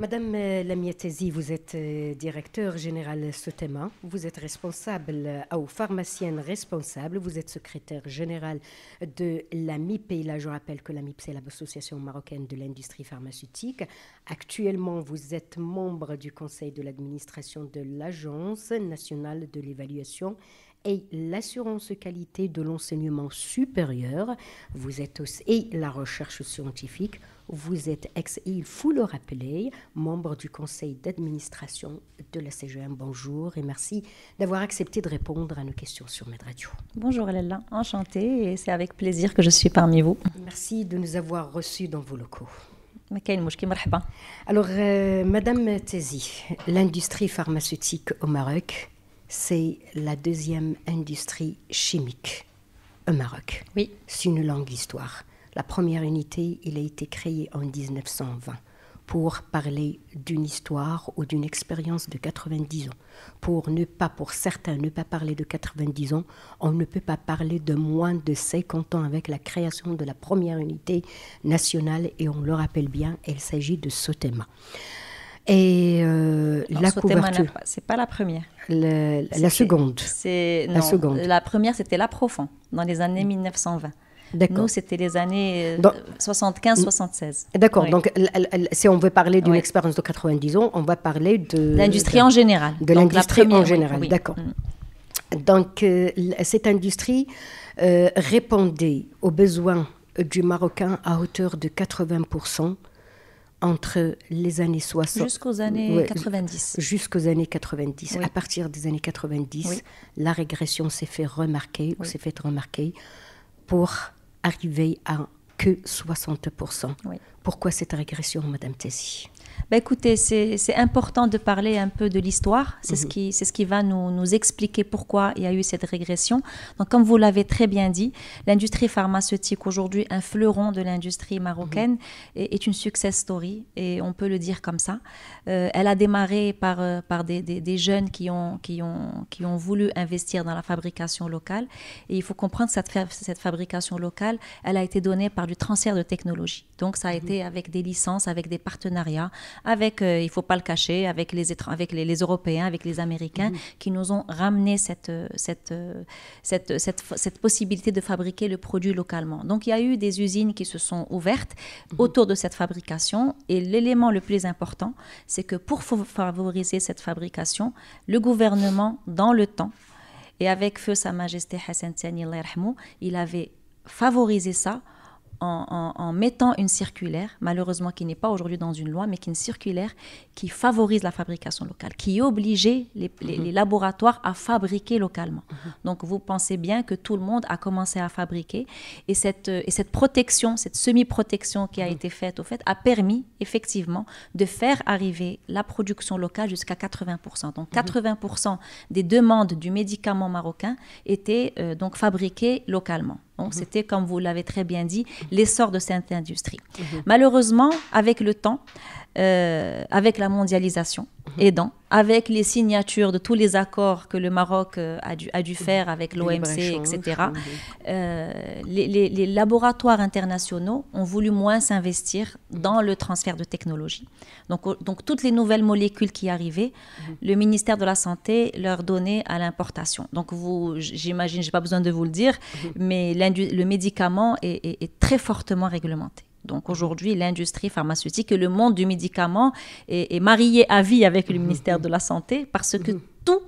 Madame euh, Lamietesi, vous êtes euh, directeur général ce thème. Hein. vous êtes responsable euh, ou pharmacienne responsable, vous êtes secrétaire général de la Et là, je rappelle que la MIP, c'est l'Association marocaine de l'industrie pharmaceutique. Actuellement, vous êtes membre du conseil de l'administration de l'Agence nationale de l'évaluation et l'assurance qualité de l'enseignement supérieur. Vous êtes aussi, et la recherche scientifique. Vous êtes, ex, il faut le rappeler, membre du conseil d'administration de la CGM. Bonjour et merci d'avoir accepté de répondre à nos questions sur Med Radio. Bonjour Lella, enchantée et c'est avec plaisir que je suis parmi vous. Merci de nous avoir reçus dans vos locaux. Alors, euh, Madame Tesi, l'industrie pharmaceutique au Maroc, c'est la deuxième industrie chimique au Maroc. Oui. C'est une longue histoire. La première unité, il a été créé en 1920 pour parler d'une histoire ou d'une expérience de 90 ans. Pour ne pas, pour certains, ne pas parler de 90 ans, on ne peut pas parler de moins de 50 ans avec la création de la première unité nationale, et on le rappelle bien, il s'agit de Sotema. Et euh, la Sotema couverture. C'est pas la première. la seconde. C'est la seconde. La première, c'était La Profond, dans les années 1920. Nous, c'était les années 75-76. Euh, d'accord. Donc, si on veut parler d'une expérience de 90 ans, on va parler de. L'industrie en général. De l'industrie en général, d'accord. Mm. Donc, euh, cette industrie euh, répondait aux besoins du Marocain à hauteur de 80% entre les années 60. Jusqu'aux années 90. Jusqu'aux années 90. À partir des années 90, la régression s'est fait remarquer, ou s'est fait remarquer pour arrivé à que 60%. Pourquoi cette régression, Madame Tessy bah, écoutez, c'est important de parler un peu de l'histoire. C'est ce mhm. qui c'est ce qui va nous, nous, expliquer pourquoi il y a eu cette régression. Donc, comme vous l'avez très bien dit, l'industrie pharmaceutique aujourd'hui, un fleuron de l'industrie marocaine, mhm. est, une success story et on peut le dire comme ça. Euh, elle a démarré par euh, par des, des, jeunes qui ont qui ont qui ont voulu investir dans la fabrication locale. Et il faut comprendre que cette, cette fabrication locale, elle a été donnée par du transfert de technologie. Donc, ça a mhm. été avec des licences, avec des partenariats, avec, euh, il ne faut pas le cacher, avec les, Européens, avec les Américains, mhm. qui nous ont ramené euh, euh, cette possibilité de fabriquer le produit localement. Donc il y a eu des usines qui se sont ouvertes mhm. autour de cette fabrication. Et l'élément le plus important, c'est que pour favoriser cette fabrication, le gouvernement, dans le temps, et avec feu Sa Majesté Hassan Rahmou, il avait favorisé ça en, mettant une circulaire, malheureusement qui n'est pas aujourd'hui dans une loi, mais qui est une circulaire qui favorise la fabrication locale, qui obligeait mhm. les, laboratoires à fabriquer localement. Mhm. Donc vous pensez bien que tout le monde a commencé à fabriquer et cette, euh, protection, cette semi-protection qui a mhm. été faite au fait, a permis effectivement de faire arriver la production locale jusqu'à 80%. Donc 80% des demandes du médicament marocain étaient euh, donc fabriquées localement. Mhm. C'était, comme vous l'avez très bien dit, mhm. l'essor de cette industrie. Mhm. Malheureusement, avec le temps, euh, avec la mondialisation mhm. aidant, avec les signatures de tous les accords que le Maroc euh, a dû, a dû faire mhm. avec l'OMC, etc., euh, les, laboratoires internationaux ont voulu moins s'investir mhm. dans le transfert de technologie. Donc, donc toutes les nouvelles molécules qui arrivaient, le ministère de la Santé leur donnait à l'importation. Donc vous, j'imagine, je n'ai pas besoin de vous le dire, mais le médicament est très fortement réglementé. Donc aujourd'hui, l'industrie pharmaceutique et le monde du médicament est, marié à vie avec le mmh ministère de la Santé parce que mmh tout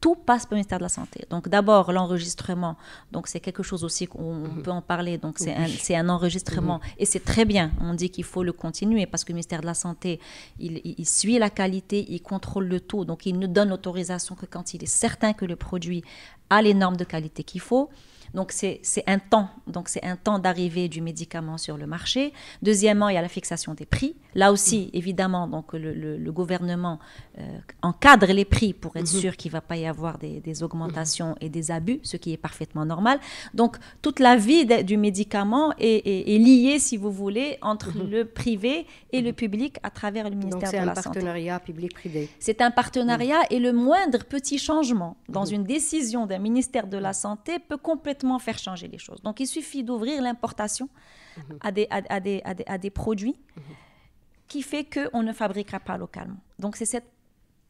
tout passe par le ministère de la Santé. Donc d'abord l'enregistrement, donc c'est quelque chose aussi qu'on mmh peut en parler. Donc c'est un, enregistrement et c'est très bien. On dit qu'il faut le continuer parce que le ministère de la Santé, il, il, suit la qualité, il contrôle le tout. Donc il ne donne l'autorisation que quand il est certain que le produit a les normes de qualité qu'il faut. Donc c'est un temps. Donc c'est un temps d'arrivée du médicament sur le marché. Deuxièmement, il y a la fixation des prix. Là aussi, évidemment, donc le, gouvernement euh, encadre les prix pour être mhm. sûr qu'il ne va pas y avoir des, augmentations mhm. et des abus, ce qui est parfaitement normal. Donc toute la vie du médicament est, liée, si vous voulez, entre mhm. le privé et le public à travers le ministère de la Santé. C'est un partenariat public-privé. C'est un partenariat et le moindre petit changement dans une décision d'un ministère de la Santé peut complètement faire changer les choses. Donc il suffit d'ouvrir l'importation mhm. à, des, à, des, à, des, des, produits mhm. qui fait qu'on ne fabriquera pas localement. Donc c'est cette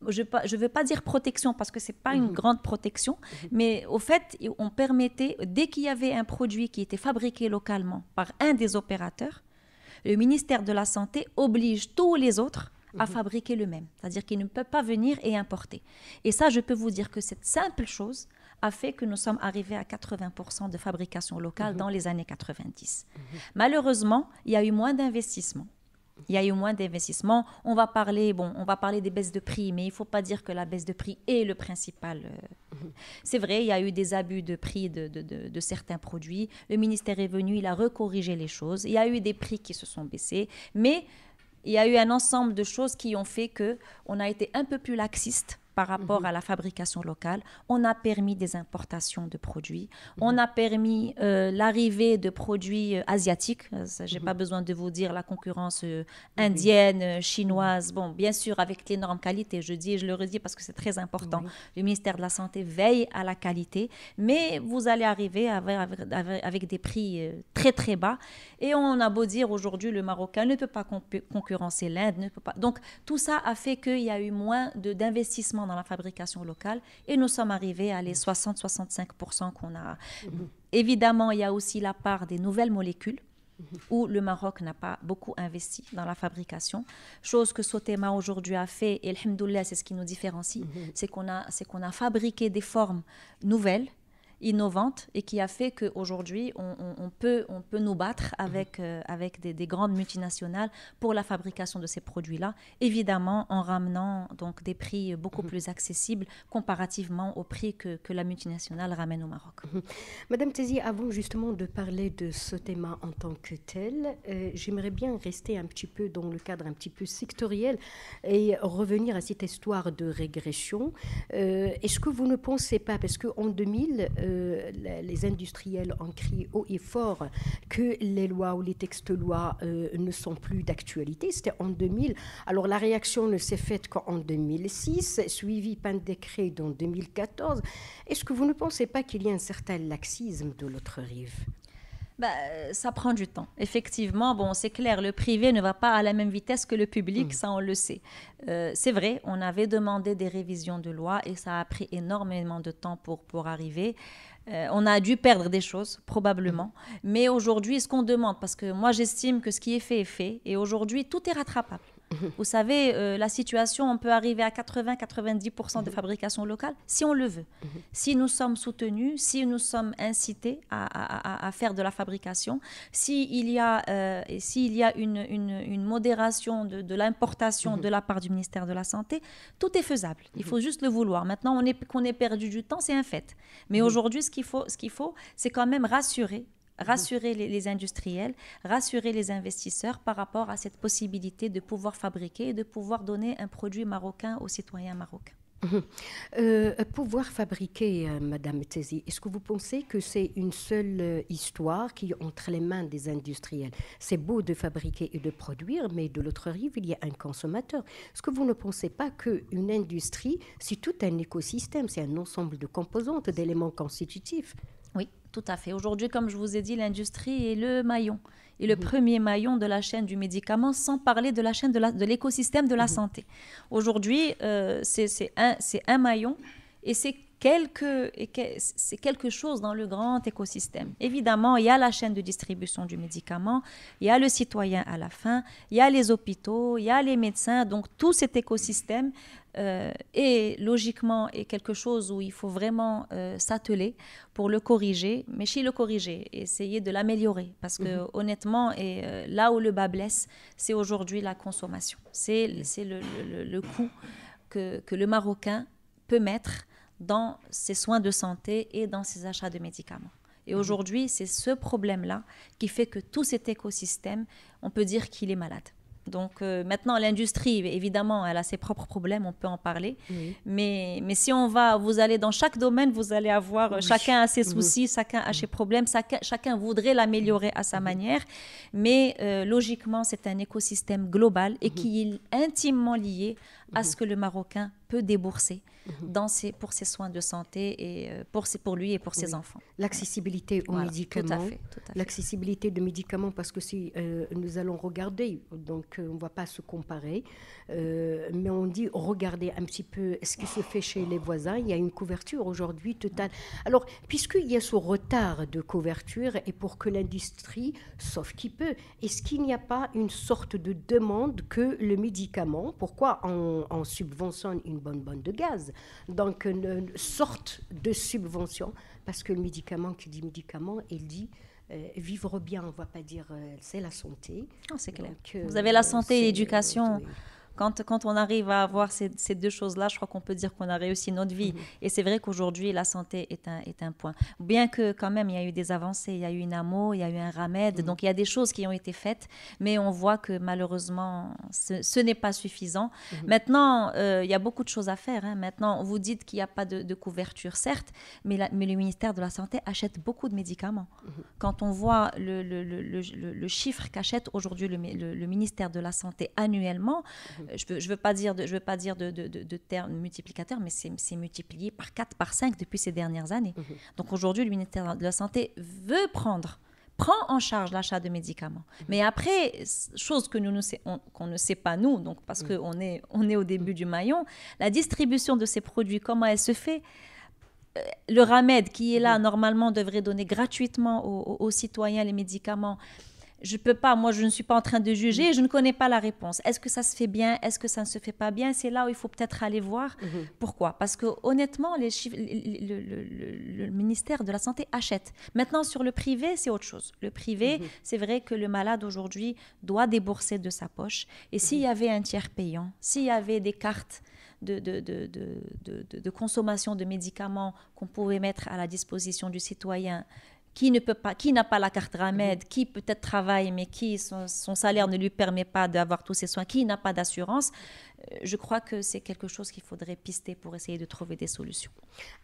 je ne veux pas dire protection parce que c'est pas une mhm. grande protection, mais au fait, on permettait, dès qu'il y avait un produit qui était fabriqué localement par un des opérateurs, le ministère de la Santé oblige tous les autres à fabriquer le même. C'est-à-dire qu'ils ne peuvent pas venir et importer. Et ça, je peux vous dire que cette simple chose a fait que nous sommes arrivés à 80% de fabrication locale dans mhm. les années 90. Mhm. Malheureusement, il y a eu moins d'investissements. Il y a eu moins d'investissements. On va parler, bon, on va parler des baisses de prix, mais il ne faut pas dire que la baisse de prix est le principal. Euh, mhm. C'est vrai, il y a eu des abus de prix de, de, de, de, certains produits. Le ministère est venu, il a recorrigé les choses. Il y a eu des prix qui se sont baissés, mais il y a eu un ensemble de choses qui ont fait que on a été un peu plus laxiste par rapport mhm. à la fabrication locale. On a permis des importations de produits. Mhm. On a permis euh, l'arrivée de produits euh, asiatiques. Euh, je n'ai mhm. pas besoin de vous dire la concurrence indienne, chinoise. Bon, bien sûr, avec l'énorme qualité, je dis, je le redis parce que c'est très important. Le ministère de la Santé veille à la qualité, mais vous allez arriver avec, des prix très, très bas. Et on a beau dire aujourd'hui, le Marocain ne peut pas concurrencer l'Inde, Donc, tout ça a fait qu'il y a eu moins d'investissement dans la fabrication locale et nous sommes arrivés à les 60-65% qu'on a. Mhm. Évidemment, il y a aussi la part des nouvelles molécules mhm. où le Maroc n'a pas beaucoup investi dans la fabrication. Chose que Sotema aujourd'hui a fait, et c'est ce qui nous différencie, mhm. c'est qu'on a, qu'on a fabriqué des formes nouvelles innovante et qui a fait qu'aujourd'hui, on, on, peut, on peut nous battre mhm. avec, euh, avec des, grandes multinationales pour la fabrication de ces produits-là, évidemment en ramenant donc des prix beaucoup mhm. plus accessibles comparativement aux prix que, que la multinationale ramène au Maroc. Mhm. Madame Tézi, avant justement de parler de ce thème en tant que tel, euh, j'aimerais bien rester un petit peu dans le cadre un petit peu sectoriel et revenir à cette histoire de régression. Euh, est-ce que vous ne pensez pas, parce qu'en 2000, les industriels ont crié haut et fort que les lois ou les textes-lois euh, ne sont plus d'actualité. C'était en 2000. Alors la réaction ne s'est faite qu'en 2006, suivie par un décret dans 2014. Est-ce que vous ne pensez pas qu'il y a un certain laxisme de l'autre rive bah, euh, ça prend du temps. Effectivement, bon, c'est clair, le privé ne va pas à la même vitesse que le public, mm. ça on le sait. Euh, c'est vrai, on avait demandé des révisions de loi et ça a pris énormément de temps pour, pour arriver. Euh, on a dû perdre des choses, probablement. Mm. Mais aujourd'hui, ce qu'on demande, parce que moi j'estime que ce qui est fait est fait, et aujourd'hui, tout est rattrapable. Vous savez, euh, la situation, on peut arriver à 80-90% de mhm. fabrication locale si on le veut. Mhm. Si nous sommes soutenus, si nous sommes incités à, faire de la fabrication, s'il il y a, euh, y a une, une, modération de, l'importation mhm. de la part du ministère de la Santé, tout est faisable. Il faut juste le vouloir. Maintenant, on est, qu'on ait perdu du temps, c'est un fait. Mais aujourd'hui, ce qu'il faut, ce qu'il faut, c'est quand même rassurer Mhm. rassurer les, industriels, rassurer les investisseurs par rapport à cette possibilité de pouvoir fabriquer et de pouvoir donner un produit marocain aux citoyens marocains. Mhm. Euh, pouvoir fabriquer, euh, Madame Tesi, est-ce que vous pensez que c'est une seule euh, histoire qui entre les mains des industriels C'est beau de fabriquer et de produire, mais de l'autre rive, il y a un consommateur. Est-ce que vous ne pensez pas qu'une industrie, c'est tout un écosystème, c'est un ensemble de composantes, d'éléments constitutifs oui, tout à fait. Aujourd'hui, comme je vous ai dit, l'industrie est le maillon, et le mhm. premier maillon de la chaîne du médicament, sans parler de la chaîne de l'écosystème de, la mhm. santé. Aujourd'hui, euh, c'est un, un maillon et c'est c'est quelque chose dans le grand écosystème. Évidemment, il y a la chaîne de distribution du médicament, il y a le citoyen à la fin, il y a les hôpitaux, il y a les médecins, donc tout cet écosystème euh, est logiquement quelque chose où il faut vraiment euh, s'atteler pour le corriger, mais chez le corriger, essayer de l'améliorer, parce que mhm. honnêtement, et, euh, là où le bas blesse, c'est aujourd'hui la consommation, c'est le, coût que, que, le Marocain peut mettre dans ses soins de santé et dans ses achats de médicaments. Et mhm. aujourd'hui, c'est ce problème-là qui fait que tout cet écosystème, on peut dire qu'il est malade. Donc euh, maintenant, l'industrie, évidemment, elle a ses propres problèmes, on peut en parler. Mais, mais si on va, vous allez dans chaque domaine, vous allez avoir, euh, chacun a ses mhm. soucis, chacun a ses mhm. problèmes, chacun, voudrait l'améliorer à sa manière. Mais euh, logiquement, c'est un écosystème global et qui est intimement lié à ce que le Marocain débourser mhm. pour ses soins de santé et euh, pour, pour lui et pour ses enfants. L'accessibilité aux médicaments. L'accessibilité de médicaments, parce que si euh, nous allons regarder, donc euh, on ne va pas se comparer, mais on dit regardez un petit peu ce qui se fait chez les voisins. Il y a une couverture aujourd'hui totale. Alors, puisqu'il y a ce retard de couverture et pour que l'industrie, sauf qui peut, est-ce qu'il n'y a pas une sorte de demande que le médicament, pourquoi on, on subventionne une bonne bonne de gaz. Donc, une, euh, sorte de subvention, parce que le médicament qui dit médicament, il dit euh, vivre bien, on ne va pas dire euh, c'est la santé. Ah, Vous avez la santé et l'éducation. Quand, quand on arrive à avoir ces, deux choses-là, je crois qu'on peut dire qu'on a réussi notre vie. Mhm. Et c'est vrai qu'aujourd'hui, la santé est un, est un point. Bien que quand même, il y a eu des avancées, il y a eu une AMO, il y a eu un RAMED, mhm. donc il y a des choses qui ont été faites, mais on voit que malheureusement, ce, n'est pas suffisant. Mhm. Maintenant, euh, il y a beaucoup de choses à faire. Hein. Maintenant, vous dites qu'il n'y a pas de, couverture, certes, mais, mais le ministère de la Santé achète beaucoup de médicaments. Quand on voit le, le, le chiffre qu'achète aujourd'hui le, ministère de la Santé annuellement, euh, je veux, pas dire de, je veux pas dire de, de, de, multiplicateur, mais c'est multiplié par 4, par 5 depuis ces dernières années. Mhm. Donc aujourd'hui, le ministère de la Santé veut prendre prend en charge l'achat de médicaments. Mhm. Mais après, chose que nous, qu'on ne sait pas nous, donc parce mhm. qu'on est, on est au début du maillon, la distribution de ces produits, comment elle se fait euh, le Ramed qui est là, normalement, devrait donner gratuitement aux citoyens les médicaments. Je peux pas, moi je ne suis pas en train de juger, mm. je ne connais pas la réponse. Est-ce que ça se fait bien Est-ce que ça ne se fait pas bien C'est là où il faut peut-être aller voir. Mm-hmm. Pourquoi Parce que honnêtement, les le, ministère de la Santé achète. Maintenant, sur le privé, c'est autre chose. Le privé, mm-hmm. c'est vrai que le malade aujourd'hui doit débourser de sa poche. Et s'il mm-hmm. y avait un tiers payant, s'il y avait des cartes de, de, de, consommation de médicaments qu'on pouvait mettre à la disposition du citoyen qui ne peut pas, qui n'a pas la carte mhm. Ramed, qui peut-être travaille mais qui son, salaire ne lui permet pas d'avoir tous ses soins, qui n'a pas d'assurance, euh, je crois que c'est quelque chose qu'il faudrait pister pour essayer de trouver des solutions.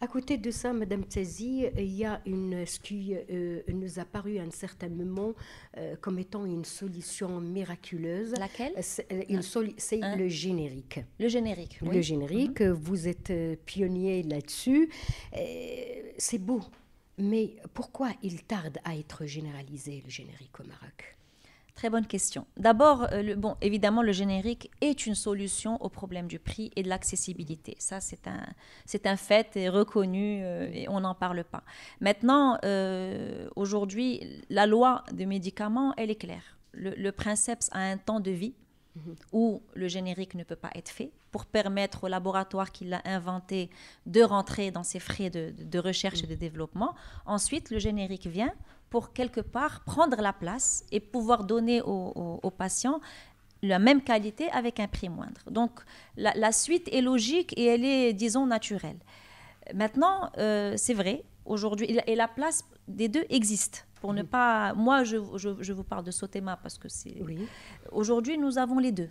À côté de ça, Madame Tsezi, il y a une, ce euh, qui nous a paru à un certain moment euh, comme étant une solution miraculeuse. Laquelle C'est le générique. Le générique, oui. Le générique, mhm. vous êtes pionnier là-dessus. C'est beau, mais pourquoi il tarde à être généralisé, le générique au Maroc Très bonne question. D'abord, euh, bon, évidemment, le générique est une solution au problème du prix et de l'accessibilité. Ça, c'est un, c'est un fait et reconnu euh, et on n'en parle pas. Maintenant, euh, aujourd'hui, la loi des médicaments, elle est claire. Le, le, princeps a un temps de vie mhm. où le générique ne peut pas être fait pour permettre au laboratoire qui l'a inventé de rentrer dans ses frais de, recherche et de développement. Ensuite, le générique vient pour quelque part prendre la place et pouvoir donner aux patients la même qualité avec un prix moindre. Donc la, suite est logique et elle est, disons, naturelle. Maintenant, euh, c'est vrai, aujourd'hui, et la place des deux existe pour ne pas. Moi, je, vous parle de Sotema parce que c'est. Oui. Aujourd'hui, nous avons les deux.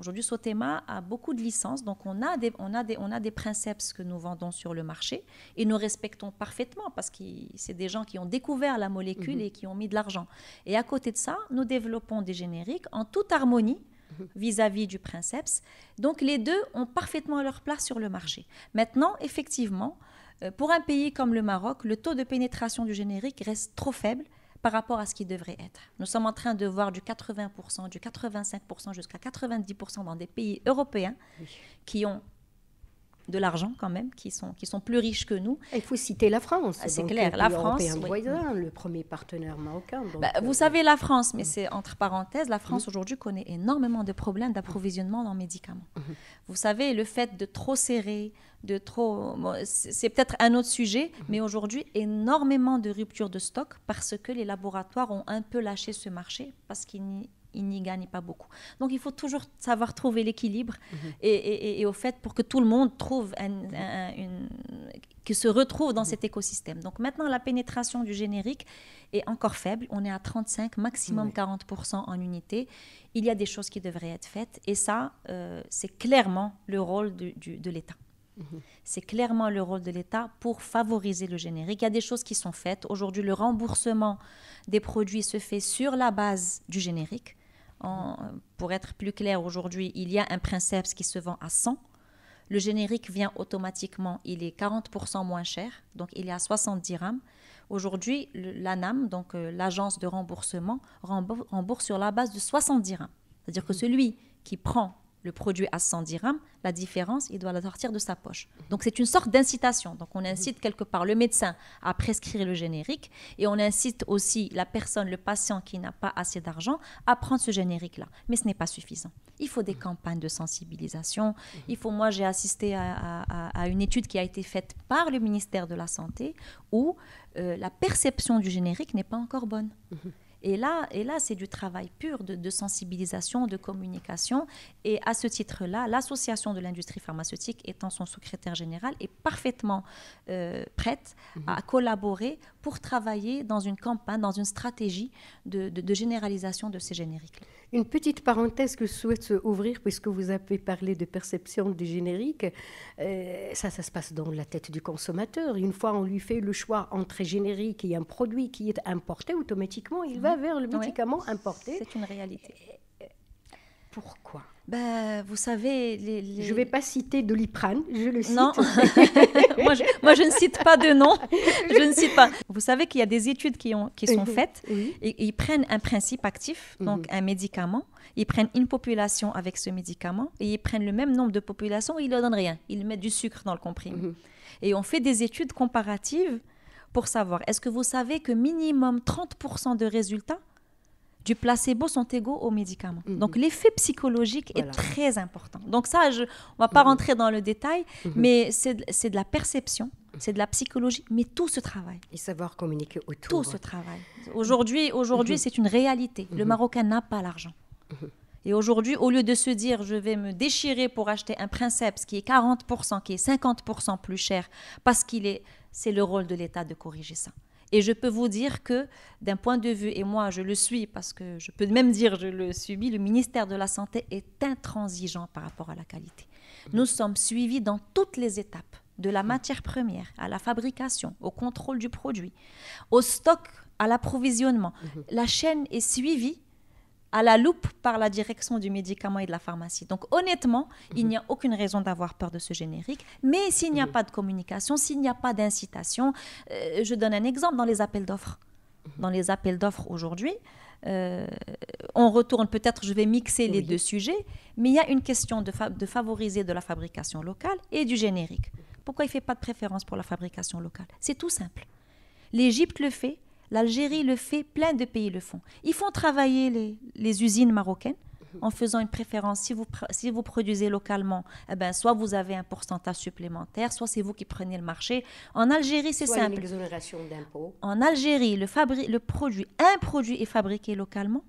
Aujourd'hui, Sotema a beaucoup de licences, donc on a, des, on, on a des princeps que nous vendons sur le marché et nous respectons parfaitement parce que c'est des gens qui ont découvert la molécule mhm. et qui ont mis de l'argent. Et à côté de ça, nous développons des génériques en toute harmonie mhm. vis-à-vis -vis du princeps. Donc les deux ont parfaitement leur place sur le marché. Maintenant, effectivement, euh, pour un pays comme le Maroc, le taux de pénétration du générique reste trop faible par rapport à ce qui devrait être. Nous sommes en train de voir du 80%, du 85% jusqu'à 90% dans des pays européens qui ont de l'argent quand même, qui sont, qui sont plus riches que nous. Il faut citer la France. Ah, c'est clair, la France. Voisin, le premier partenaire marocain. Bah, vous euh, savez, la France, mais mm. c'est entre parenthèses, la France mm. aujourd'hui connaît énormément de problèmes d'approvisionnement en médicaments. Mm. Vous savez, le fait de trop serrer, de trop... c'est peut-être un autre sujet, mais aujourd'hui, énormément de ruptures de stock parce que les laboratoires ont un peu lâché ce marché, parce qu'ils il n'y gagne pas beaucoup. Donc il faut toujours savoir trouver l'équilibre mhm. et, au fait pour que tout le monde trouve une, se retrouve dans mhm. cet écosystème. Donc maintenant la pénétration du générique est encore faible, on est à 35 maximum 40% en unité. Il y a des choses qui devraient être faites et ça euh, c'est clairement le rôle de l'État. Mhm. C'est clairement le rôle de l'État pour favoriser le générique. Il y a des choses qui sont faites. Aujourd'hui, le remboursement des produits se fait sur la base du générique pour être plus clair aujourd'hui, il y a un Princeps qui se vend à 100. Le générique vient automatiquement, il est 40% moins cher, donc il est à 70 dirhams. Aujourd'hui, l'ANAM, donc euh, l'agence de remboursement, rembourse, sur la base de 70 dirhams. C'est-à-dire que mmh. celui qui prend le produit à 100 dirhams, la différence, il doit la sortir de sa poche. Donc c'est une sorte d'incitation. Donc on incite quelque part le médecin à prescrire le générique et on incite aussi la personne, le patient qui n'a pas assez d'argent à prendre ce générique-là. Mais ce n'est pas suffisant. Il faut des campagnes de sensibilisation. Il faut, moi j'ai assisté à, une étude qui a été faite par le ministère de la Santé où euh, la perception du générique n'est pas encore bonne. Et là, et là c'est du travail pur de, sensibilisation, de communication. Et à ce titre-là, l'Association de l'industrie pharmaceutique, étant son secrétaire général, est parfaitement euh, prête mhm. à collaborer pour travailler dans une campagne, dans une stratégie de, généralisation de ces génériques. Une petite parenthèse que je souhaite ouvrir, puisque vous avez parlé de perception des génériques. Euh, ça, ça se passe dans la tête du consommateur. Une fois on lui fait le choix entre générique et un produit qui est importé, automatiquement, il va vers le médicament importé. C'est une réalité. Pourquoi Ben, Vous savez, je ne vais pas citer Doliprane, je le cite. Non, moi, je, ne cite pas de nom, je ne cite pas. Vous savez qu'il y a des études qui, ont, qui sont faites, et, ils prennent un principe actif, mhm. donc un médicament, ils prennent une population avec ce médicament, et ils prennent le même nombre de populations, ils ne leur donnent rien, ils mettent du sucre dans le comprimé. Mhm. Et on fait des études comparatives pour savoir. Est-ce que vous savez que minimum 30% de résultats du placebo sont égaux aux médicaments. Mm-hmm. Donc l'effet psychologique est très important. Donc ça, je, on va pas mm-hmm. rentrer dans le détail, mm-hmm. mais c'est de la perception, c'est de la psychologie, mais tout ce travail. Et savoir communiquer autour. Tout ce travail. Aujourd'hui, aujourd'hui c'est une réalité. Le Marocain n'a pas l'argent. Et aujourd'hui, au lieu de se dire je vais me déchirer pour acheter un princeps qui est 40%, qui est 50% plus cher, parce qu'il est c'est le rôle de l'État de corriger ça. Et je peux vous dire que, d'un point de vue, et moi je le suis parce que je peux même dire je le subis, le ministère de la Santé est intransigeant par rapport à la qualité. Nous sommes suivis dans toutes les étapes, de la matière première à la fabrication, au contrôle du produit, au stock, à l'approvisionnement. Mhm. La chaîne est suivie à la loupe par la direction du médicament et de la pharmacie. Donc honnêtement, il n'y a aucune raison d'avoir peur de ce générique. Mais s'il n'y a pas de communication, s'il n'y a pas d'incitation, euh, je donne un exemple dans les appels d'offres. Dans les appels d'offres aujourd'hui, euh, on retourne peut-être, je vais mixer les deux sujets, mais il y a une question de, de favoriser de la fabrication locale et du générique. Pourquoi il ne fait pas de préférence pour la fabrication locale C'est tout simple. L'Égypte le fait, L'Algérie le fait, plein de pays le font. Ils font travailler les, usines marocaines en faisant une préférence. Si vous, si vous produisez localement, eh ben, soit vous avez un pourcentage supplémentaire, soit c'est vous qui prenez le marché. En Algérie, c'est simple. Une exonération En Algérie, le, le produit, un produit est fabriqué localement.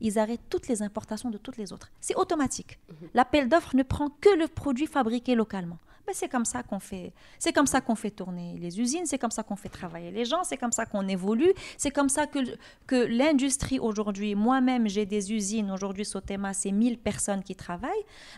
Ils arrêtent toutes les importations de toutes les autres. C'est automatique. Mhm. L'appel d'offres ne prend que le produit fabriqué localement. Ben, c'est comme ça qu'on fait, c'est comme ça qu'on fait tourner les usines, c'est comme ça qu'on fait travailler les gens, c'est comme ça qu'on évolue, c'est comme ça que, que l'industrie aujourd'hui, moi-même j'ai des usines, aujourd'hui Sotema c'est 1000 personnes qui travaillent,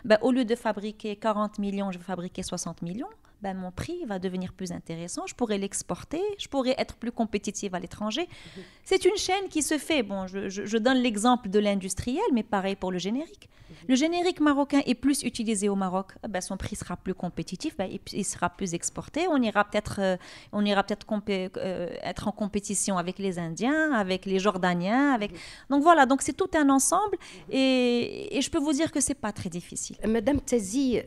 ben, au lieu de fabriquer 40 millions, je vais fabriquer 60 millions. Ben, mon prix va devenir plus intéressant, je pourrais l'exporter, je pourrais être plus compétitive à l'étranger. Mhm. C'est une chaîne qui se fait. Bon, je, donne l'exemple de l'industriel, mais pareil pour le générique. Mhm. Le générique marocain est plus utilisé au Maroc, ah ben son prix sera plus compétitif, ben il, sera plus exporté. On ira peut-être euh, on ira peut-être euh, être en compétition avec les Indiens, avec les Jordaniens, avec. Mhm. Donc voilà, donc c'est tout un ensemble et, je peux vous dire que c'est pas très difficile. Euh, Madame Tazi,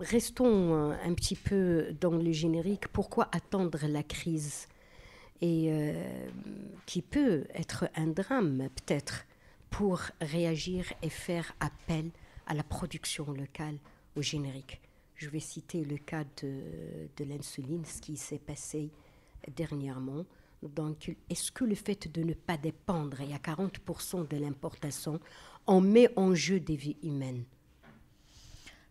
restons un petit petit peu dans le générique, pourquoi attendre la crise et euh, qui peut être un drame peut-être pour réagir et faire appel à la production locale au générique. Je vais citer le cas de, l'insuline, ce qui s'est passé dernièrement. Donc, est-ce que le fait de ne pas dépendre, et à 40% de l'importation, en met en jeu des vies humaines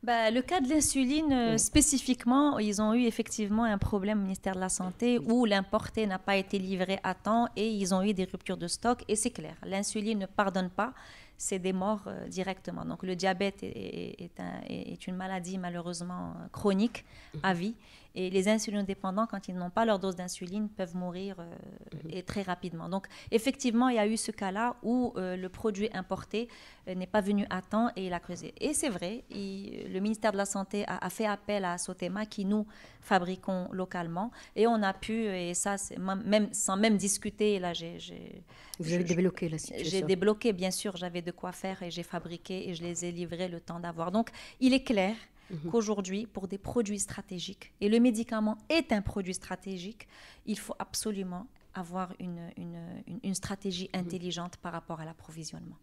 bah, le cas de l'insuline, euh, spécifiquement, ils ont eu effectivement un problème au ministère de la Santé où l'importé n'a pas été livré à temps et ils ont eu des ruptures de stock. Et c'est clair, l'insuline ne pardonne pas c'est des morts euh, directement. Donc le diabète est, est, une maladie malheureusement euh, chronique mhm. à vie. Et les insulinodépendants, quand ils n'ont pas leur dose d'insuline, peuvent mourir euh, mhm. et très rapidement. Donc effectivement, il y a eu ce cas-là où le produit importé n'est pas venu à temps et il a creusé. Et c'est vrai, le ministère de la Santé a, fait appel à Sotema qui nous fabriquons localement. Et on a pu, et ça, même, sans même discuter, là j'ai... Vous débloqué la situation J'ai débloqué, bien sûr, j'avais de quoi faire et j'ai fabriqué et je les ai livrés le temps d'avoir. Donc, il est clair mhm. qu'aujourd'hui, pour des produits stratégiques, et le médicament est un produit stratégique, il faut absolument avoir une, une, stratégie mhm. intelligente par rapport à l'approvisionnement.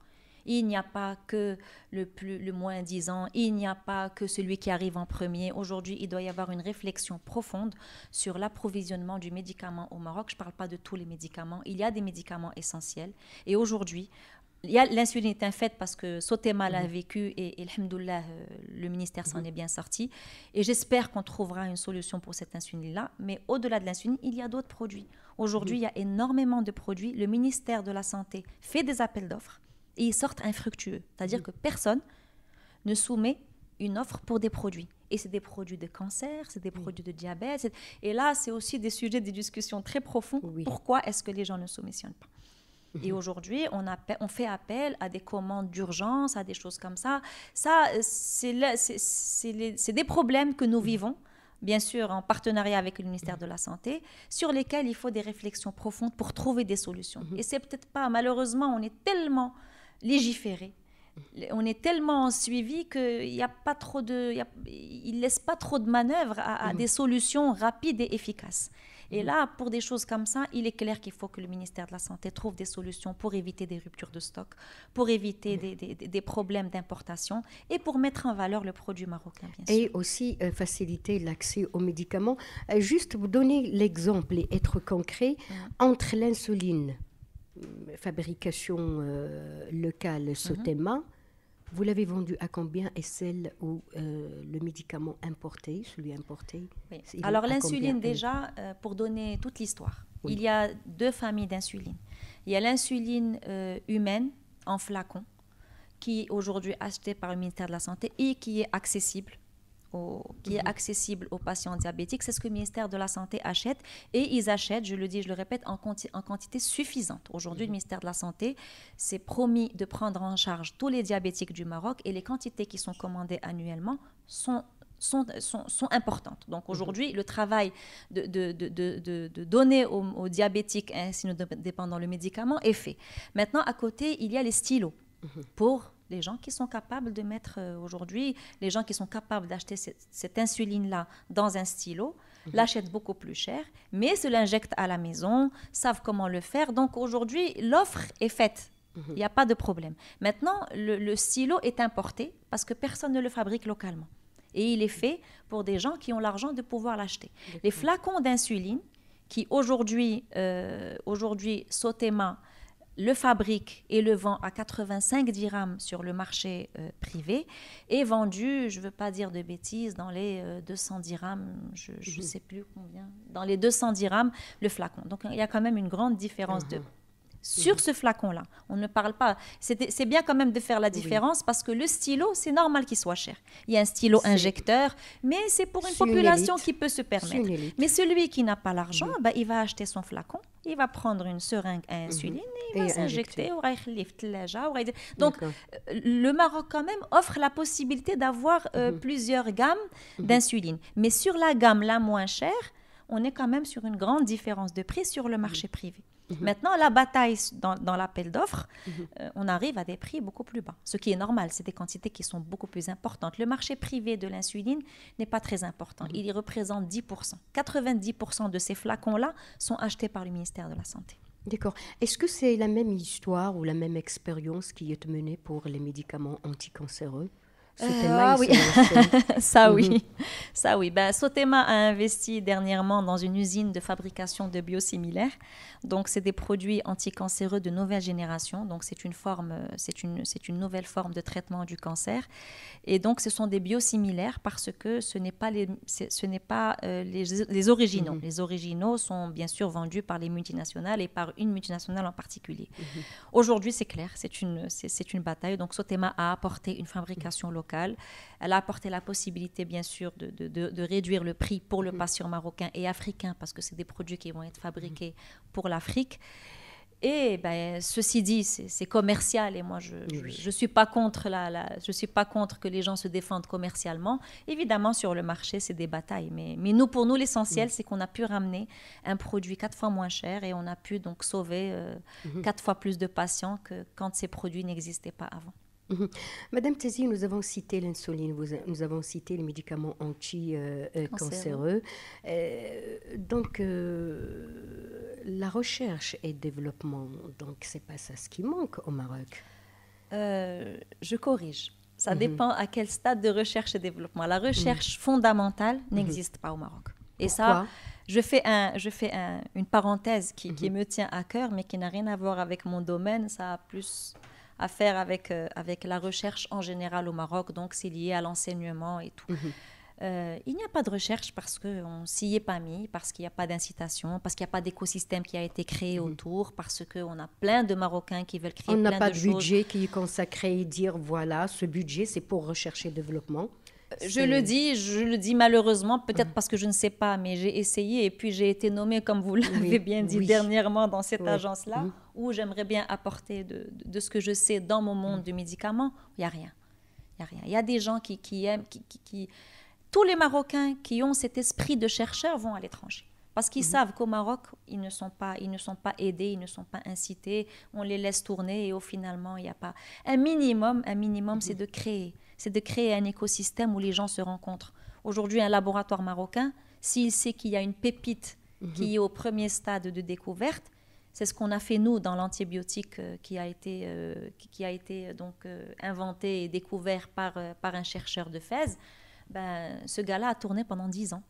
Il n'y a pas que le, plus, le moins disant, il n'y a pas que celui qui arrive en premier. Aujourd'hui, il doit y avoir une réflexion profonde sur l'approvisionnement du médicament au Maroc. Je ne parle pas de tous les médicaments. Il y a des médicaments essentiels. Et aujourd'hui, L'insuline est un fait parce que Sotema l'a mhm. vécu et, et euh, le ministère s'en mhm. est bien sorti. Et j'espère qu'on trouvera une solution pour cette insuline-là. Mais au-delà de l'insuline, il y a d'autres produits. Aujourd'hui, il y a énormément de produits. Le ministère de la Santé fait des appels d'offres et ils sortent infructueux. C'est-à-dire que personne ne soumet une offre pour des produits. Et c'est des produits de cancer, c'est des produits de diabète. Et là, c'est aussi des sujets de discussion très profonds. Pourquoi est-ce que les gens ne soumissionnent pas et mhm. aujourd'hui, on, fait appel à des commandes d'urgence, à des choses comme ça. Ça, euh, c'est des problèmes que nous mhm. vivons bien sûr en partenariat avec le ministère mhm. de la Santé, sur lesquels il faut des réflexions profondes pour trouver des solutions. Et c'est peut-être pas, malheureusement, on est tellement légiféré, on est tellement suivi qu'il n'y a pas trop de, il, laisse pas trop de manœuvres à, des solutions rapides et efficaces. Et là, pour des choses comme ça, il est clair qu'il faut que le ministère de la Santé trouve des solutions pour éviter des ruptures de stock, pour éviter des, problèmes d'importation et pour mettre en valeur le produit marocain, Et aussi euh, faciliter l'accès aux médicaments. Euh, juste vous donner l'exemple et être concret entre l'insuline euh, fabrication locale mhm. Sotema vous l'avez vendu à combien et celle où euh, le médicament importé, celui importé Alors l'insuline déjà, euh, pour donner toute l'histoire, il y a deux familles d'insuline. Il y a l'insuline euh, humaine en flacon, qui est aujourd'hui achetée par le ministère de la Santé et qui est accessible qui est mhm. accessible aux patients diabétiques. C'est ce que le ministère de la Santé achète et ils achètent, je le dis, je le répète, en, en quantité suffisante. Aujourd'hui, le mhm. ministère de la Santé s'est promis de prendre en charge tous les diabétiques du Maroc et les quantités qui sont commandées annuellement sont sont, sont, importantes. Donc mhm. aujourd'hui, le travail de, de, donner aux, diabétiques un nous dépendant le médicament est fait. Maintenant, à côté, il y a les stylos pour les gens qui sont capables de mettre euh, aujourd'hui, les gens qui sont capables d'acheter cette, insuline-là dans un stylo, mhm. l'achètent beaucoup plus cher, mais se l'injectent à la maison, savent comment le faire. Donc aujourd'hui, l'offre est faite. Mhm. Il n'y a pas de problème. Maintenant, le, stylo est importé parce que personne ne le fabrique localement. Et il est mhm. fait pour des gens qui ont l'argent de pouvoir l'acheter. Les flacons d'insuline, qui aujourd'hui, euh, aujourd'hui Sotema le fabrique et le vend à 85 dirhams sur le marché euh, privé et vendu, je ne veux pas dire de bêtises, dans les 200 euh, dirhams, je ne mhm. sais plus combien, dans les 200 dirhams le flacon. Donc il y a quand même une grande différence de mhm sur mhm. ce flacon-là. On ne parle pas. C'est bien quand même de faire la différence parce que le stylo, c'est normal qu'il soit cher. Il y a un stylo injecteur, mais c'est pour une population qui peut se permettre. Mais celui qui n'a pas l'argent, mhm. bah, il va acheter son flacon, il va prendre une seringue à insuline et mhm. il va s'injecter. Donc, euh, le Maroc, quand même, offre la possibilité d'avoir euh, plusieurs gammes d'insuline. Mais sur la gamme la moins chère, on est quand même sur une grande différence de prix sur le marché privé. Mhm. Maintenant, la bataille dans, l'appel d'offres, mhm. euh, on arrive à des prix beaucoup plus bas, ce qui est normal. C'est des quantités qui sont beaucoup plus importantes. Le marché privé de l'insuline n'est pas très important. Mhm. Il y représente 10%. 90% de ces flacons-là sont achetés par le ministère de la Santé. D'accord. Est-ce que c'est la même histoire ou la même expérience qui est menée pour les médicaments anticancéreux euh, ah oui, ça mhm. oui, ça oui. Ben, Sotema a investi dernièrement dans une usine de fabrication de biosimilaires. Donc c'est des produits anticancéreux de nouvelle génération. Donc c'est une forme, euh, c'est une, c'est une nouvelle forme de traitement du cancer. Et donc ce sont des biosimilaires parce que ce n'est pas les, ce n'est pas euh, les, originaux. Mhm. Les originaux sont bien sûr vendus par les multinationales et par une multinationale en particulier. Mhm. Aujourd'hui c'est clair, c'est une, c'est, une bataille. Donc Sotema a apporté une fabrication locale elle a apporté la possibilité, bien sûr, de, réduire le prix pour le mhm. patient marocain et africain, parce que c'est des produits qui vont être fabriqués mhm. pour l'Afrique. Et ben, ceci dit, c'est commercial et moi je ne suis, pas contre la, je suis pas contre que les gens se défendent commercialement. Évidemment, sur le marché, c'est des batailles. Mais, mais nous, pour nous, l'essentiel, mhm. c'est qu'on a pu ramener un produit quatre fois moins cher et on a pu donc sauver euh, quatre fois plus de patients que quand ces produits n'existaient pas avant. Mhm. Madame Tézi, nous avons cité l'insuline, nous avons cité les médicaments anti-cancéreux. Euh, euh, euh, donc, la recherche et développement, donc c'est pas ça ce qui manque au Maroc. je corrige. Ça mhm. dépend à quel stade de recherche et développement. La recherche mhm. fondamentale n'existe pas au Maroc. Et ça, je fais, un, je fais une parenthèse qui, qui me tient à cœur, mais qui n'a rien à voir avec mon domaine. Ça a plus à faire euh, avec, la recherche en général au Maroc, donc c'est lié à l'enseignement et tout. Mhm. Euh, il n'y a pas de recherche parce qu'on ne s'y est pas mis, parce qu'il n'y a pas d'incitation, parce qu'il n'y a pas d'écosystème qui a été créé mhm. autour, parce qu'on a plein de Marocains qui veulent créer on plein de choses. On n'a pas de, budget qui est consacré et dire voilà, ce budget c'est pour recherche et développement je le dis, je le dis malheureusement, peut-être parce que je ne sais pas, mais j'ai essayé et puis j'ai été nommée, comme vous l'avez bien dit dernièrement, dans cette agence-là, mm-hmm. où j'aimerais bien apporter de, ce que je sais dans mon monde mm. du médicament. Il n'y a rien. Il y a rien. Il y a des gens qui, aiment, qui, qui, Tous les Marocains qui ont cet esprit de chercheur vont à l'étranger. Parce qu'ils mm-hmm. savent qu'au Maroc, ils ne, sont pas, ils ne sont pas aidés, ils ne sont pas incités, on les laisse tourner et au finalement, il n'y a pas... Un minimum, un minimum, mm-hmm. c'est de créer c'est de créer un écosystème où les gens se rencontrent. Aujourd'hui, un laboratoire marocain, s'il sait qu'il y a une pépite mhm. qui est au premier stade de découverte, c'est ce qu'on a fait nous dans l'antibiotique euh, qui a été, euh, qui a été euh, donc inventé et découvert par, par un chercheur de Fès. Ben, ce gars-là a tourné pendant 10 ans.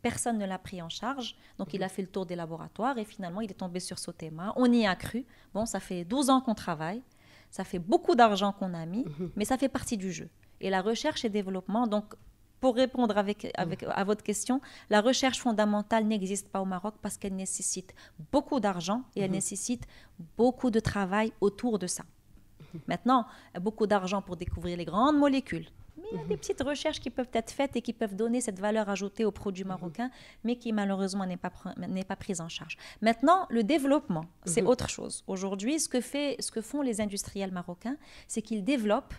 Personne ne l'a pris en charge. Donc, il mhm. a fait le tour des laboratoires et finalement, il est tombé sur ce thème. On y a cru. Bon, ça fait 12 ans qu'on travaille. Ça fait beaucoup d'argent qu'on a mis, mhm. mais ça fait partie du jeu et la recherche et développement. Donc, pour répondre mm. à votre question, la recherche fondamentale n'existe pas au Maroc parce qu'elle nécessite beaucoup d'argent et elle mm-hmm. nécessite beaucoup de travail autour de ça. Mm-hmm. Maintenant, beaucoup d'argent pour découvrir les grandes molécules. Mais il y a des mm-hmm. petites recherches qui peuvent être faites et qui peuvent donner cette valeur ajoutée aux produits marocains, mais qui malheureusement n'est pas, n'est pas prise en charge. Maintenant, le développement, c'est autre chose. Aujourd'hui, ce, que fait, ce que font les industriels marocains, c'est qu'ils développent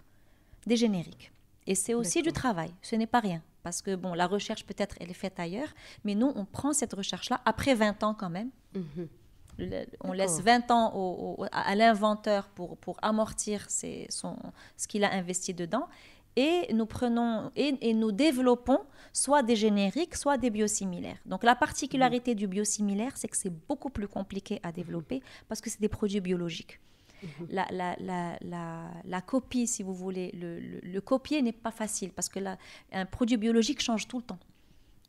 des génériques. Et c'est aussi du travail, ce n'est pas rien. Parce que, bon, la recherche peut-être, elle est faite ailleurs, mais nous, on prend cette recherche-là après 20 ans quand même. Mhm. on laisse 20 ans à l'inventeur pour, amortir ce qu'il a investi dedans. Et nous prenons et, nous développons soit des génériques, soit des biosimilaires. Donc la particularité mhm. du biosimilaire, c'est que c'est beaucoup plus compliqué à développer mhm. parce que c'est des produits biologiques. Mhm. la, copie, si vous voulez, le, copier n'est pas facile parce que un produit biologique change tout le temps.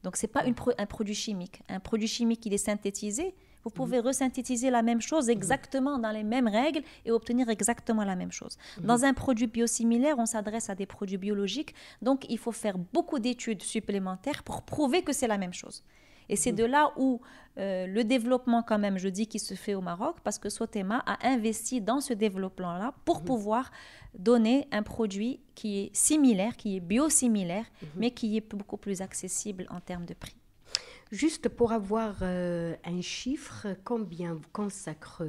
Donc ce n'est pas un produit chimique. Un produit chimique, il est synthétisé. Vous mhm. pouvez resynthétiser la même chose exactement dans les mêmes règles et obtenir exactement la même chose. Mhm. Dans un produit biosimilaire, on s'adresse à des produits biologiques, donc il faut faire beaucoup d'études supplémentaires pour prouver que c'est la même chose. Et c'est mm. de là où euh, le développement, quand même, je dis, qui se fait au Maroc, parce que Sotema a investi dans ce développement-là pour mm-hmm. pouvoir donner un produit qui est similaire, qui est biosimilaire, mm-hmm. mais qui est beaucoup plus accessible en termes de prix. Juste pour avoir euh, un chiffre, combien consacre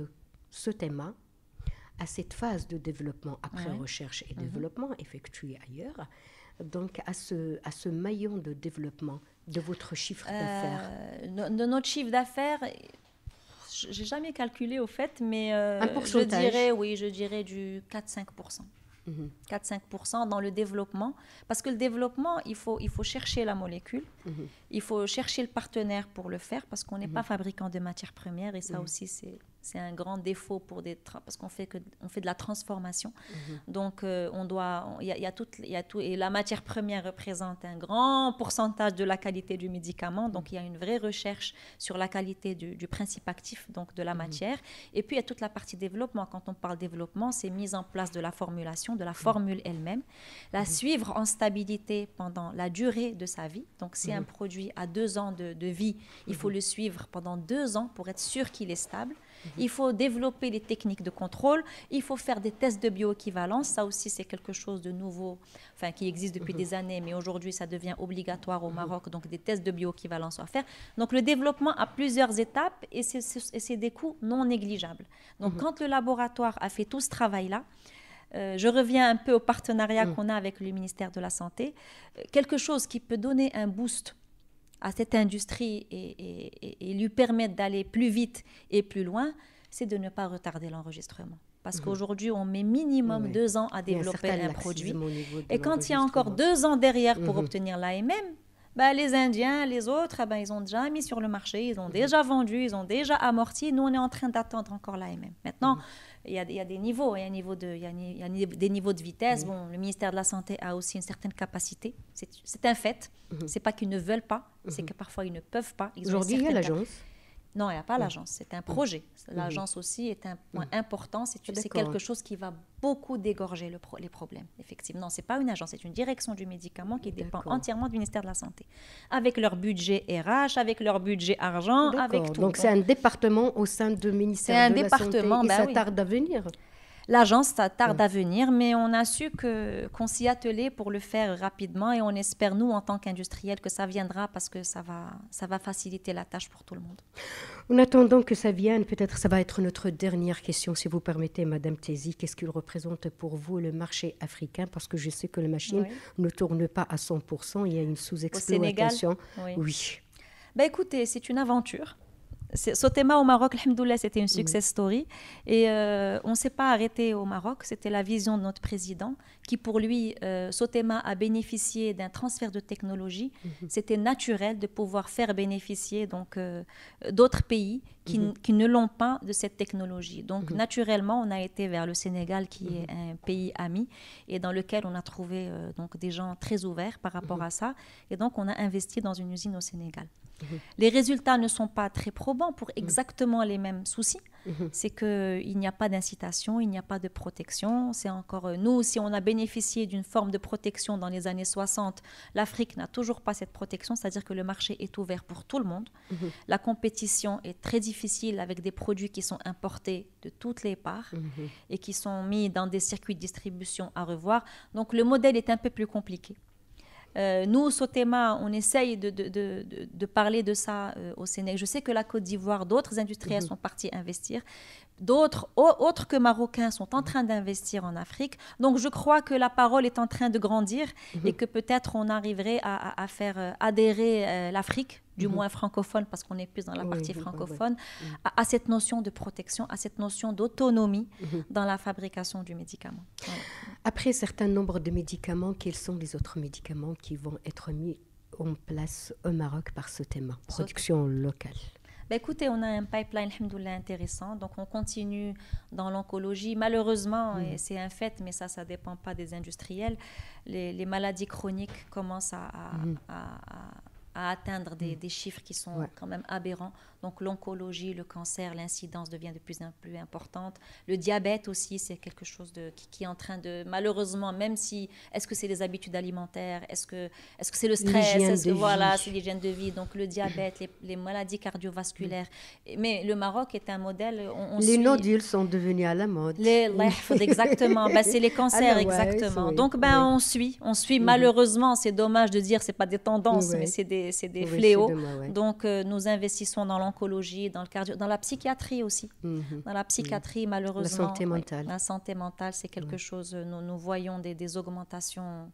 ce à cette phase de développement après recherche et mm-hmm. développement effectuée ailleurs, donc à ce, à ce maillon de développement de votre chiffre euh, d'affaires de, notre chiffre d'affaires, j'ai jamais calculé au fait, mais euh, je dirais, oui, je dirais du 4-5%. 4-5% mhm. dans le développement. Parce que le développement, il faut, il faut chercher la molécule, mhm. il faut chercher le partenaire pour le faire, parce qu'on n'est mhm. pas fabricant de matières premières, et ça aussi, c'est c'est un grand défaut pour des parce qu'on fait que on fait de la transformation. Mm-hmm. Donc euh, on doit il y, a tout il y a tout et la matière première représente un grand pourcentage de la qualité du médicament. Donc mm-hmm. il y a une vraie recherche sur la qualité du, principe actif donc de la mm-hmm. matière et puis il y a toute la partie développement. Quand on parle développement, c'est mise en place de la formulation, de la formule elle-même, la suivre en stabilité pendant la durée de sa vie. Donc si un produit a deux ans de vie, il faut le suivre pendant deux ans pour être sûr qu'il est stable. Mhm. Il faut développer les techniques de contrôle, il faut faire des tests de bioéquivalence. Ça aussi, c'est quelque chose de nouveau, enfin, qui existe depuis mhm. des années, mais aujourd'hui, ça devient obligatoire au mhm. Maroc. Donc, des tests de bioéquivalence à faire. Donc, le développement a plusieurs étapes et c'est des coûts non négligeables. Donc, quand le laboratoire a fait tout ce travail-là, euh, je reviens un peu au partenariat qu'on a avec le ministère de la Santé, euh, quelque chose qui peut donner un boost à cette industrie et, lui permettre d'aller plus vite et plus loin, c'est de ne pas retarder l'enregistrement. Parce mhm. qu'aujourd'hui, on met minimum deux ans à développer un, produit. Et quand il y a encore deux ans derrière pour mhm. obtenir l'AMM, ben, bah, les Indiens, les autres, ben, ils ont déjà mis sur le marché, ils ont mhm. déjà vendu, ils ont déjà amorti. Nous, on est en train d'attendre encore l'AMM. Maintenant, il y, a, des niveaux, hein, il niveau de, des niveaux de vitesse. Mm. Bon, le ministère de la Santé a aussi une certaine capacité. C'est un fait. Mm-hmm. ce n'est pas qu'ils ne veulent pas, c'est mm-hmm. que parfois ils ne peuvent pas. Aujourd'hui, il y a l'agence. Non, il n'y a pas l'agence, c'est un mm. projet. Mm-hmm. L'agence aussi est un point mm. important, c'est quelque chose qui va beaucoup dégorger les problèmes, effectivement. Ce n'est pas une agence, c'est une direction du médicament qui dépend entièrement du ministère de la Santé, avec leur budget RH, avec leur budget argent, avec tout. Donc c'est un département au sein du ministère de la Santé. C'est un département, et bah ça tarde à venir. L'agence, ça tarde mm. à venir, mais on a su qu'on s'y attelait pour le faire rapidement et on espère, nous, en tant qu'industriels, que ça viendra parce que ça va, faciliter la tâche pour tout le monde. En attendant que ça vienne, peut-être ça va être notre dernière question, si vous permettez, Madame Tézy. Qu'est-ce qu'il représente pour vous le marché africain Parce que je sais que la machine ne tourne pas à 100%, il y a une sous-exploitation. Oui. oui. Bah, écoutez, c'est une aventure. Sotema au Maroc, c'était une success story. Et euh, on ne s'est pas arrêté au Maroc, c'était la vision de notre président, qui pour lui, euh, Sotema a bénéficié d'un transfert de technologie. Mhm. C'était naturel de pouvoir faire bénéficier donc euh, d'autres pays Mhm. qui, ne l'ont pas de cette technologie. Donc, mhm. naturellement, on a été vers le Sénégal, qui mhm. est un pays ami et dans lequel on a trouvé euh, donc des gens très ouverts par rapport à ça. Et donc, on a investi dans une usine au Sénégal. Les résultats ne sont pas très probants pour exactement les mêmes soucis. C'est qu'il euh, n'y a pas d'incitation, il n'y a pas de protection. C'est encore euh, nous si on a bénéficié d'une forme de protection dans les années 60. L'Afrique n'a toujours pas cette protection, c'est-à-dire que le marché est ouvert pour tout le monde. La compétition est très difficile difficile avec des produits qui sont importés de toutes les parts mhm. et qui sont mis dans des circuits de distribution à revoir. Donc le modèle est un peu plus compliqué. Euh, nous, au Sotema, on essaye de, de, parler de ça euh, au Sénégal. Je sais que la Côte d'Ivoire, d'autres industriels mhm. sont partis investir. D'autres, autres que Marocains, sont en mhm. train d'investir en Afrique. Donc, je crois que la parole est en train de grandir et que peut-être on arriverait à, faire euh, adhérer l'Afrique du mhm. moins francophone, parce qu'on est plus dans la partie francophone, mhm. à, cette notion de protection, à cette notion d'autonomie mhm. dans la fabrication du médicament. Après Après certain nombre de médicaments, quels sont les autres médicaments qui vont être mis en place au Maroc par ce thème Production locale. Bah, écoutez, on a un pipeline intéressant, donc on continue dans l'oncologie. Malheureusement, et c'est un fait, mais ça, ça ne dépend pas des industriels, les, maladies chroniques commencent à à atteindre mm. des, chiffres qui sont quand même aberrants donc l'oncologie, le cancer, l'incidence devient de plus en plus importante. Le diabète aussi, c'est quelque chose de, qui, est en train de, malheureusement, même si, est-ce que c'est les habitudes alimentaires, est-ce que c'est -ce que le stress, -ce que, voilà, c'est l'hygiène de vie. Donc le diabète, les, maladies cardiovasculaires. Mais le Maroc est un modèle. On, les nodules sont devenus à la mode. Les, ben, exactement. c'est les cancers, exactement. Donc ben, on suit, on suit. Mhm. Malheureusement, c'est dommage de dire, c'est pas des tendances, mais c'est des, des fléaux. Donc euh, nous investissons dans l'oncologie dans le cardio, dans la psychiatrie aussi. Mhm. Dans la psychiatrie, mhm. malheureusement. La santé mentale. la santé mentale, c'est quelque chose, nous, voyons des, augmentations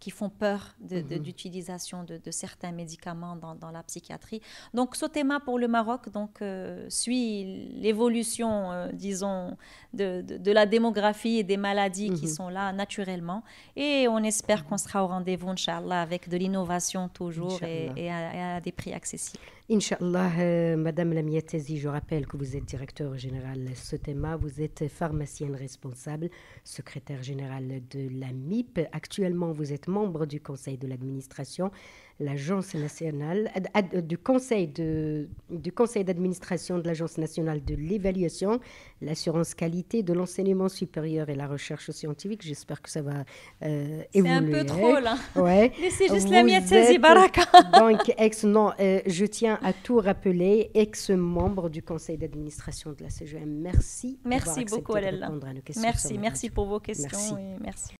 qui font peur de, mhm. d'utilisation de, certains médicaments dans, la psychiatrie. Donc ce thème pour le Maroc donc, euh, suit l'évolution, euh, disons, de, la démographie et des maladies qui sont là naturellement. Et on espère qu'on sera au rendez-vous, Inch'Allah, avec de l'innovation toujours et à des prix accessibles. Inch'Allah, euh, Madame Madame je rappelle que vous êtes directeur général ce thème. vous êtes pharmacienne responsable, secrétaire générale de la MIP. Actuellement, vous êtes membre du conseil de l'administration l'Agence nationale, du conseil de, du conseil d'administration de l'Agence nationale de l'évaluation, l'assurance qualité de l'enseignement supérieur et la recherche scientifique. J'espère que ça va évoluer. Euh, c'est un peu trop là. Hein. Ouais. c'est juste la la miette Baraka. donc ex non, euh, je tiens à tout rappeler, ex membre du conseil d'administration de la CGM. Merci. Merci beaucoup, Alella. Merci, merci pour vos questions merci.